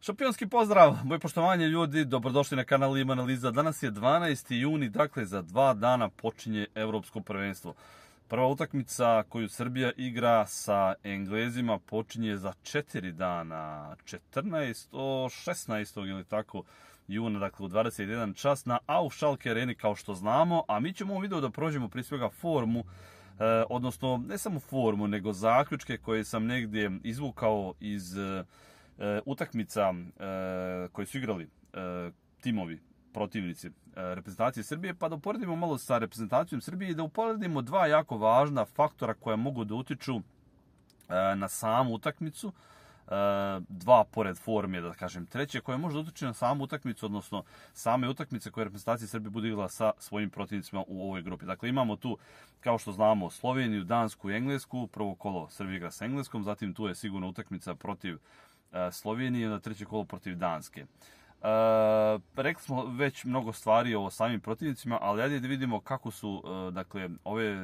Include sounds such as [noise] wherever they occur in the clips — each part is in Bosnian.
Šampionski pozdrav, moje poštovanje ljudi, dobrodošli na kanal Ima Analiza. Danas je 12. juni, dakle za dva dana počinje Evropsko prvenstvo. Prva utakmica koju Srbija igra sa Englezima počinje za 4 dana, 14. 16. ili tako juna, dakle u 21 čas na Aufschalke areni kao što znamo, a mi ćemo u video da prođemo prije svega formu E, odnosno ne samo formu nego zaključke koje sam negdje izvukao iz e, e, utakmica e, koje su igrali e, timovi, protivnici e, reprezentacije Srbije, pa da uporedimo malo sa reprezentacijom Srbije i da uporedimo dva jako važna faktora koja mogu da utiču e, na samu utakmicu, e, dva pored forme, da kažem, treće, koje može da utiče na samu utakmicu, odnosno same utakmice koje reprezentacija Srbije bude igrala sa svojim protivnicima u ovoj grupi. Dakle, imamo tu, kao što znamo, Sloveniju, Dansku i Englesku, prvo kolo Srbije igra s Engleskom, zatim tu je sigurna utakmica protiv E, Slovenije i onda treće kolo protiv Danske. E, rekli smo već mnogo stvari o samim protivnicima, ali ajde da vidimo kako su e, dakle, ove,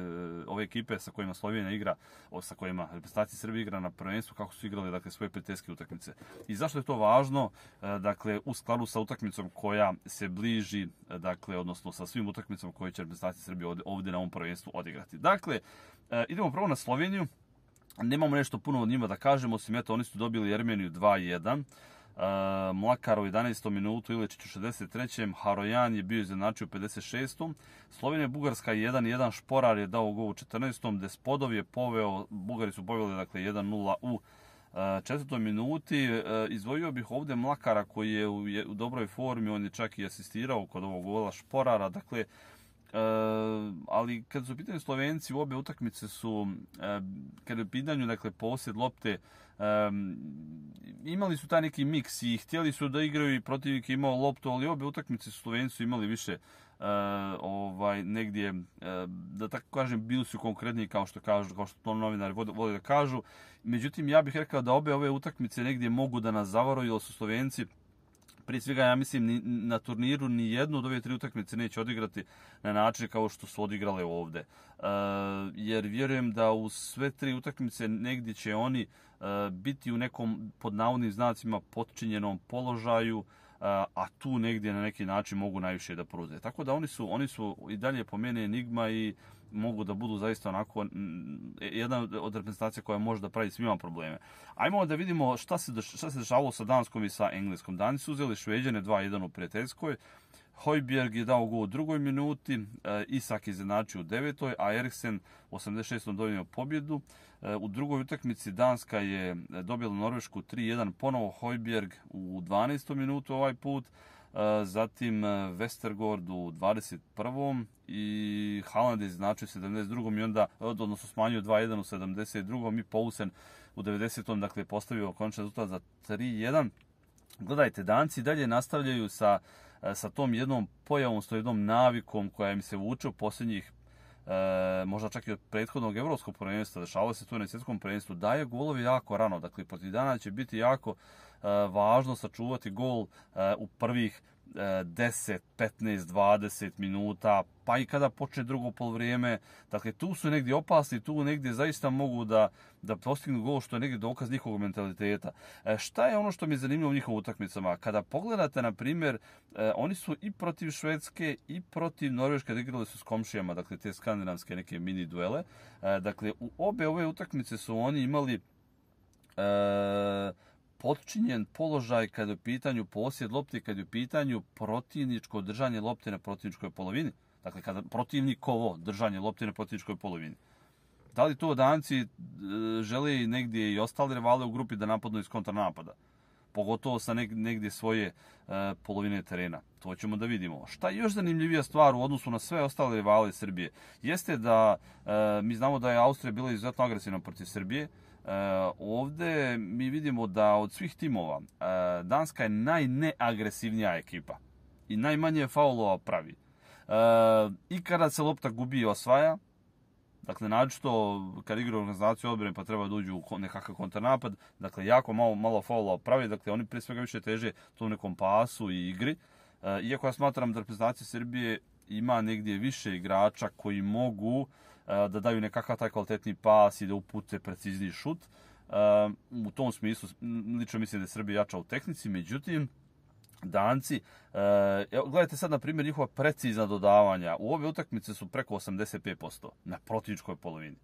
ove ekipe sa kojima Slovenija igra, o, sa kojima reprezentacija Srbije igra na prvenstvu, kako su igrali dakle, svoje preteske utakmice. I zašto je to važno? E, dakle, u skladu sa utakmicom koja se bliži, e, dakle, odnosno sa svim utakmicom koje će reprezentacija Srbije ovdje, ovdje na ovom prvenstvu odigrati. Dakle, e, idemo prvo na Sloveniju nemamo nešto puno od njima da kažemo, osim eto, oni su dobili Jermeniju 2-1. Uh, Mlakar u 11. minutu, Ilečić u 63. Harojan je bio izjednačio u 56. Slovenija Bugarska 1-1, Šporar je dao gov u 14. Despodov je poveo, Bugari su poveli dakle, 1-0 u uh, 4. minuti. Uh, izvojio bih ovdje Mlakara koji je u, je u dobroj formi, on je čak i asistirao kod ovog gola Šporara. Dakle, uh, E, ali kad su pitanje Slovenci, u obe utakmice su, e, kada je pitanju dakle, posjed lopte, e, imali su ta neki miks i htjeli su da igraju i protivnik imao loptu, ali obe utakmice su Slovenci imali više e, ovaj, negdje, e, da tako kažem, bili su konkretniji kao što kažu, kao što to novinari vole da kažu. Međutim, ja bih rekao da obe ove utakmice negdje mogu da nas zavaraju, jer su Slovenci Prije svega, ja mislim, ni, na turniru ni jednu od ove tri utakmice neće odigrati na način kao što su odigrale ovde. E, jer vjerujem da u sve tri utakmice negdje će oni e, biti u nekom pod navodnim znacima potčinjenom položaju, e, a tu negdje na neki način mogu najviše da pruze. Tako da oni su, oni su i dalje po mene enigma i mogu da budu zaista onako jedna od reprezentacija koja može da pravi svima probleme. Ajmo da vidimo šta se, šta se dešavalo sa Danskom i sa Engleskom. Dani su uzeli Šveđane 2-1 u prijateljskoj, Hojbjerg je dao gol u drugoj minuti, e, Isak izjednačio u devetoj, a Eriksen 86. dobio pobjedu. E, u drugoj utakmici Danska je dobila Norvešku 3-1, ponovo Hojbjerg u 12. minutu ovaj put zatim e, Westergaard u 21. i Haaland je značio 72. i onda, odnosno smanjio 2-1 u 72. i Poulsen u 90. dakle je postavio končan rezultat za 3-1. Gledajte, Danci dalje nastavljaju sa e, sa tom jednom pojavom, sa jednom navikom koja im se vuče u posljednjih e, možda čak i od prethodnog evropskog prvenstva, dešava se tu na svjetskom prvenstvu, daje golovi jako rano, dakle protiv dana će biti jako e, važno sačuvati gol e, u prvih 10, 15, 20 minuta, pa i kada počne drugo polovrijeme. Dakle, tu su negdje opasni, tu negdje zaista mogu da, da postignu gol, što je negdje dokaz njihovog mentaliteta. E, šta je ono što mi je zanimljivo u njihovim utakmicama? Kada pogledate, na primjer, e, oni su i protiv Švedske i protiv Norveške igrali su s komšijama, dakle, te skandinavske neke mini duele. E, dakle, u obe ove utakmice su oni imali e, potčinjen položaj kada je u pitanju posjed lopte, kada je u pitanju protivničko držanje lopte na protivničkoj polovini. Dakle, kada protivnikovo držanje lopte na protivničkoj polovini. Da li to danci e, žele i negdje i ostale rivale u grupi da napadnu iz kontranapada? Pogotovo sa negdje svoje e, polovine terena. To ćemo da vidimo. Šta je još zanimljivija stvar u odnosu na sve ostale rivale Srbije? Jeste da e, mi znamo da je Austrija bila izuzetno agresivna protiv Srbije. Eh, ovde mi vidimo da od svih timova eh, Danska je najneagresivnija ekipa i najmanje faulova pravi. Eh, I kada se lopta gubi i osvaja, dakle načito kad igra organizaciju odbrane pa treba da uđu u nekakav kontranapad, dakle jako malo, malo faulova pravi, dakle oni pre svega više teže tom nekom pasu i igri. Iako ja smatram da reprezentacija Srbije ima negdje više igrača koji mogu uh, E, da daju nekakav taj kvalitetni pas i da upute precizni šut. E, u tom smislu, lično mislim da je Srbija jača u tehnici, međutim, Danci, e, gledajte sad na primjer njihova precizna dodavanja, u ove utakmice su preko 85% na protivničkoj polovini.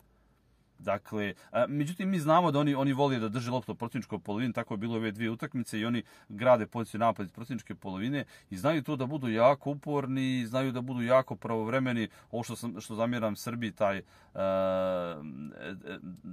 Dakle, a, međutim, mi znamo da oni, oni voli da drže loptu protivničkoj polovini, tako je bilo ove dvije utakmice i oni grade poziciju napad iz protivničke polovine i znaju to da budu jako uporni, znaju da budu jako pravovremeni, ovo što, sam, što zamjeram Srbiji, taj, e,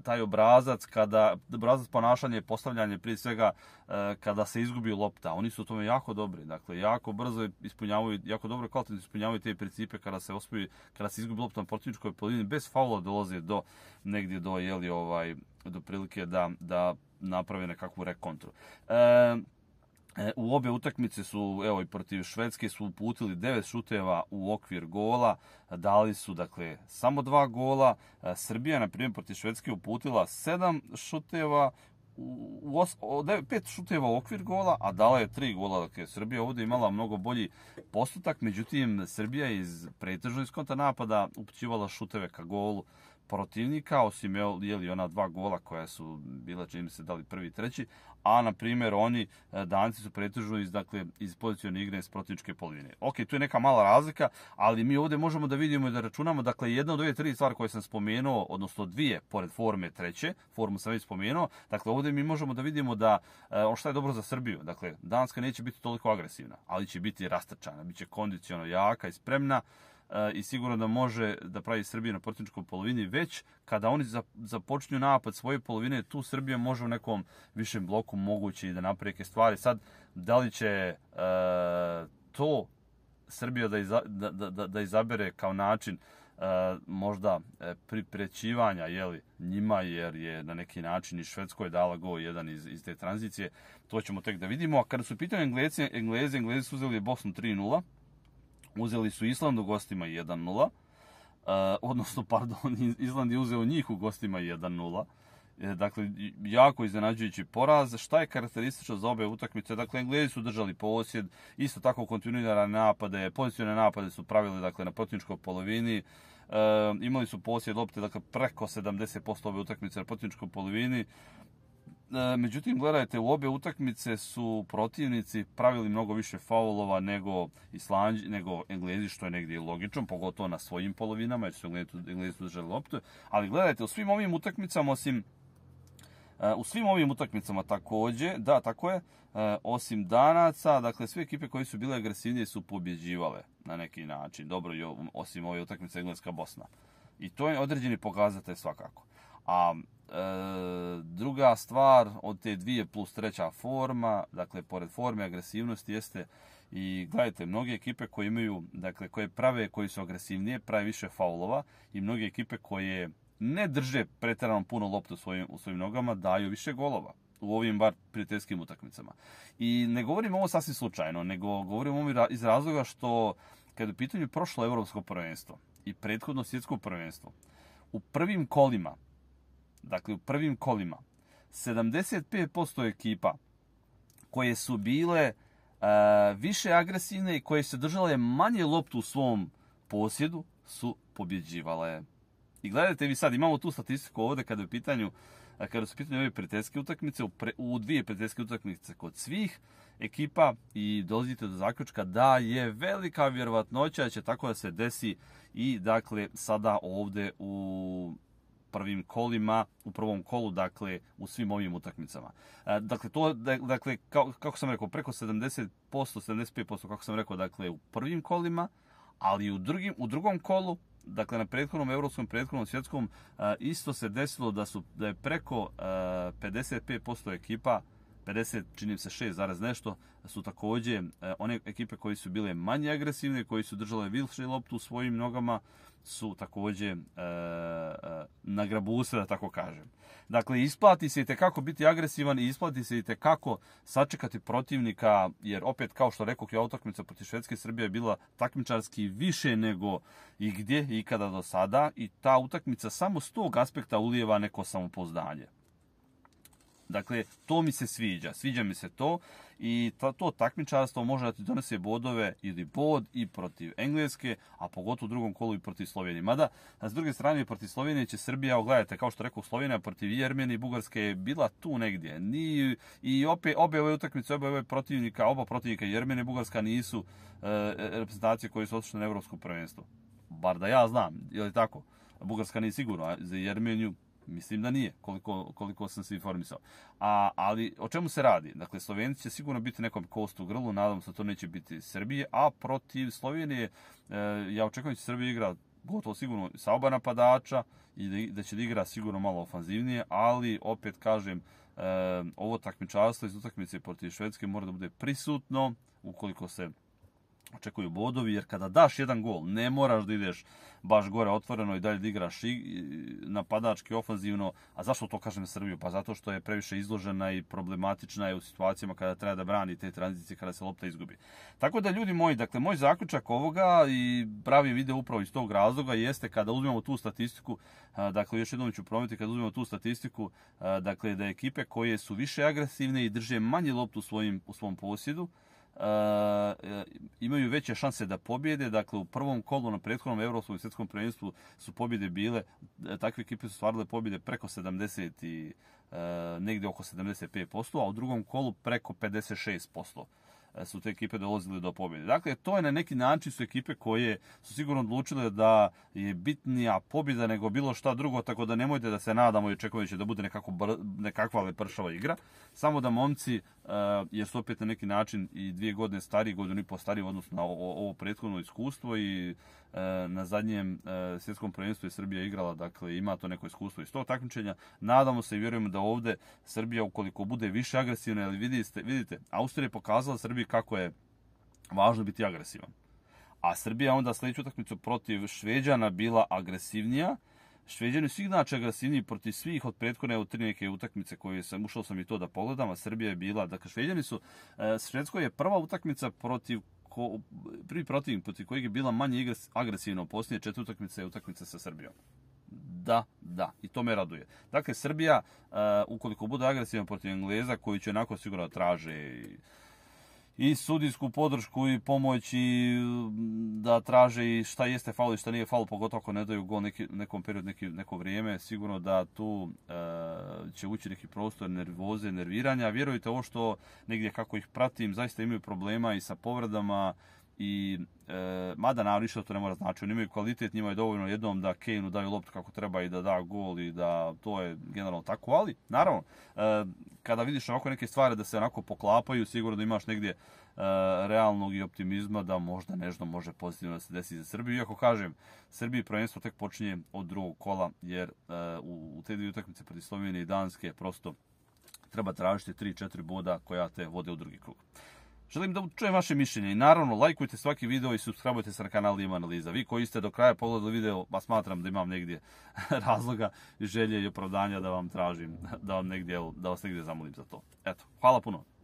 taj obrazac, kada, obrazac ponašanja i postavljanja prije svega e, kada se izgubi lopta, oni su u tome jako dobri, dakle, jako brzo ispunjavaju, jako dobro kvalitetno ispunjavaju te principe kada se, ospuju, kada se izgubi lopta na protivničkoj polovini, bez faula dolaze do negdje dolazi do jeli ovaj do prilike da da napravi nekakvu rekontru. E, e, u obje utakmice su, evo i protiv Švedske, su uputili devet šuteva u okvir gola, dali su, dakle, samo dva gola. E, Srbija, na primjer, protiv Švedske uputila sedam šuteva, u, u os, o, devet, pet šuteva u okvir gola, a dala je tri gola, dakle, Srbija ovdje imala mnogo bolji postotak, međutim, Srbija je iz pretežno iz konta napada upućivala šuteve ka golu. E, protivnika, osim je li ona dva gola koja su bila čini mi se dali prvi i treći, a na primjer oni e, danci su pretežno iz, dakle, iz pozicijone igre s protivničke polovine. Ok, tu je neka mala razlika, ali mi ovdje možemo da vidimo i da računamo, dakle jedna od ove tri stvari koje sam spomenuo, odnosno dvije, pored forme treće, formu sam već spomenuo, dakle ovdje mi možemo da vidimo da e, on šta je dobro za Srbiju, dakle Danska neće biti toliko agresivna, ali će biti rastrčana, bit će kondicijono jaka i spremna, E, i sigurno da može da pravi Srbiju na protivničkom polovini, već kada oni započnju napad svoje polovine, tu Srbija može u nekom višem bloku moguće da naprijeke stvari. Sad, da li će e, to Srbija da, iza, da, da, da, da izabere kao način e, možda e, priprećivanja jeli, njima, jer je na neki način i Švedskoj dala go jedan iz, iz te tranzicije, to ćemo tek da vidimo. A kada su pitanje Englezi, Englezi, Englezi su uzeli Bosnu 3 -0 uzeli su Islandu gostima 1-0, Uh, e, odnosno, [laughs] pardon, Island je uzeo njih u gostima 1-0. E, dakle, jako iznenađujući poraz. Šta je karakteristično za obe utakmice? Dakle, Englezi su držali posjed, isto tako kontinuirane napade, pozicijone napade su pravili dakle, na protivničkoj polovini. Uh, imali su posjed lopte dakle, preko 70% ove utakmice na protivničkoj polovini. Uh, E, međutim, gledajte, u obje utakmice su protivnici pravili mnogo više faulova nego Islandži, nego Englezi, što je negdje logično, pogotovo na svojim polovinama, jer su Englezi tu držali loptu. Ali gledajte, u svim ovim utakmicama, osim Uh, u svim ovim utakmicama takođe, da, tako je, uh, osim Danaca, dakle, sve ekipe koji su bile agresivnije su pobjeđivale na neki način. Dobro, jo, osim ove utakmice Engleska Bosna. I to je određeni pokazatelj svakako. A uh, E, druga stvar od te dvije plus treća forma, dakle, pored forme agresivnosti jeste i gledajte, mnoge ekipe koje imaju, dakle, koje prave, koji su agresivnije, prave više faulova i mnoge ekipe koje ne drže pretjerano puno loptu u svojim, u svojim nogama, daju više golova u ovim bar prijateljskim utakmicama. I ne govorim ovo sasvim slučajno, nego govorim ovo iz razloga što kada je u pitanju prošlo evropsko prvenstvo i prethodno svjetsko prvenstvo, u prvim kolima dakle u prvim kolima, 75% ekipa koje su bile uh, više agresivne i koje se držale manje loptu u svom posjedu su pobjeđivale. I gledajte vi sad, imamo tu statistiku ovdje kada je u pitanju e, kada su pitanje ove prijateljske utakmice, u, pre, u dvije prijateljske utakmice kod svih ekipa i dolazite do zaključka da je velika vjerovatnoća da će tako da se desi i dakle sada ovde u prvim kolima, u prvom kolu, dakle, u svim ovim utakmicama. E, dakle, to, dakle, kao, kako sam rekao, preko 70%, 75%, kako sam rekao, dakle, u prvim kolima, ali i u, drugim, u drugom kolu, dakle, na prethodnom evropskom, prethodnom svjetskom, e, isto se desilo da, su, da je preko 55% e, ekipa uh, 50, činim se 6 zaraz nešto, su takođe e, one ekipe koji su bile manje agresivne, koji su držale više loptu u svojim nogama, su takođe e, e nagrabuse, da tako kažem. Dakle, isplati se i tekako biti agresivan i isplati se i tekako sačekati protivnika, jer opet, kao što rekao, je otakmica proti Švedske Srbije je bila takmičarski više nego i gdje i kada do sada i ta utakmica samo s tog aspekta ulijeva neko samopoznanje. Dakle, to mi se sviđa, sviđa mi se to i ta, to takmičarstvo može da ti donese bodove ili bod i protiv Engleske, a pogotovo u drugom kolu i protiv Slovenije. Mada, na s druge strane, protiv Slovenije će Srbija, ogledajte, kao što rekao Slovenija, protiv Jermene i Bugarske je bila tu negdje. Ni, I opet, obe ove utakmice, obe ove protivnika, oba protivnika Jermene i Bugarska nisu e, e reprezentacije koje su otišne na evropsko prvenstvo. Bar da ja znam, je li tako? Bugarska nije sigurno, a za Jermeniju Mislim da nije, koliko, koliko sam se informisao. A, ali o čemu se radi? Dakle, Slovenci će sigurno biti nekom kostu u grlu, nadam se da to neće biti Srbije, a protiv Slovenije, e, ja očekujem da će Srbije igra gotovo sigurno sa oba napadača i da, da će da igra sigurno malo ofanzivnije, ali opet kažem, e, ovo takmičarstvo iz utakmice protiv Švedske mora da bude prisutno, ukoliko se očekuju bodovi, jer kada daš jedan gol, ne moraš da ideš baš gore otvoreno i dalje da igraš napadački, ofanzivno. A zašto to kažem Srbiju? Pa zato što je previše izložena i problematična je u situacijama kada treba da brani te tranzicije kada se lopta izgubi. Tako da, ljudi moji, dakle, moj zaključak ovoga i pravi video upravo iz tog razloga jeste kada uzmemo tu statistiku, dakle, još jednom ću promijeti, kada uzmemo tu statistiku, dakle, da ekipe koje su više agresivne i drže manje loptu u, svojim, u svom posjedu, Eh, imaju veće šanse da pobjede. Dakle, u prvom kolu na prethodnom evropskom i svjetskom prvenstvu su pobjede bile, eh, takve ekipe su stvarile pobjede preko 70 i uh, negdje oko 75%, a u drugom kolu preko 56%. Uh, E, su te ekipe dolazile do pobjede. Dakle, to je na neki način su ekipe koje su sigurno odlučile da je bitnija pobjeda nego bilo šta drugo, tako da nemojte da se nadamo i očekujemo da će da bude nekako br nekakva lepršava igra. Samo da momci, uh, jer su opet na neki način i dvije godine stariji, godinu i po stariji odnosno na ovo, ovo prethodno iskustvo i uh, E, na zadnjem e, svjetskom prvenstvu je Srbija igrala, dakle ima to neko iskustvo iz tog takmičenja. Nadamo se i vjerujemo da ovdje Srbija ukoliko bude više agresivna, ali vidite, vidite Austrija je pokazala Srbiji kako je važno biti agresivan. A Srbija onda sljedeću utakmicu protiv Šveđana bila agresivnija, Šveđani su inače agresivniji protiv svih od prethodne u tri neke utakmice koje sam ušao sam i to da pogledam, a Srbija je bila, dakle Šveđani su, e, Švedsko je prva utakmica protiv ko, prvi protivnik protiv kojeg je bila manje igra agresivna u posljednje četiri utakmice je utakmica sa Srbijom. Da, da, i to me raduje. Dakle, Srbija, uh, ukoliko bude agresivna protiv Engleza, koji će onako sigurno traže i, uh, i sudijsku podršku i pomoć i mm, da traže i šta jeste faul i šta nije faul, pogotovo ako ne daju gol neki, nekom periodu, neki, neko vrijeme, sigurno da tu e, će ući neki prostor nervoze, nerviranja. Vjerujte, ovo što negdje kako ih pratim, zaista imaju problema i sa povredama, i e, mada na ništa to ne mora znači, oni imaju kvalitet, njima je dovoljno jednom da Kaneu daju loptu kako treba i da da gol i da to je generalno tako, ali naravno, e, kada vidiš onako neke stvari da se onako poklapaju, sigurno da imaš negdje e, realnog i optimizma da možda nešto može pozitivno da se desi za Srbiju, iako kažem, Srbiji prvenstvo tek počinje od drugog kola, jer e, u, u te dvije utakmice proti Slovenije i Danske prosto treba tražiti 3-4 boda koja te vode u drugi krug. Želim da čujem vaše mišljenje i naravno lajkujte svaki video i subscribeujte se na kanal Ima analiza. Vi koji ste do kraja pogledali video, pa smatram da imam negdje [laughs] razloga i želje i opravdanja da vam tražim, da vam negdje, da vas negdje zamolim za to. Eto, hvala puno.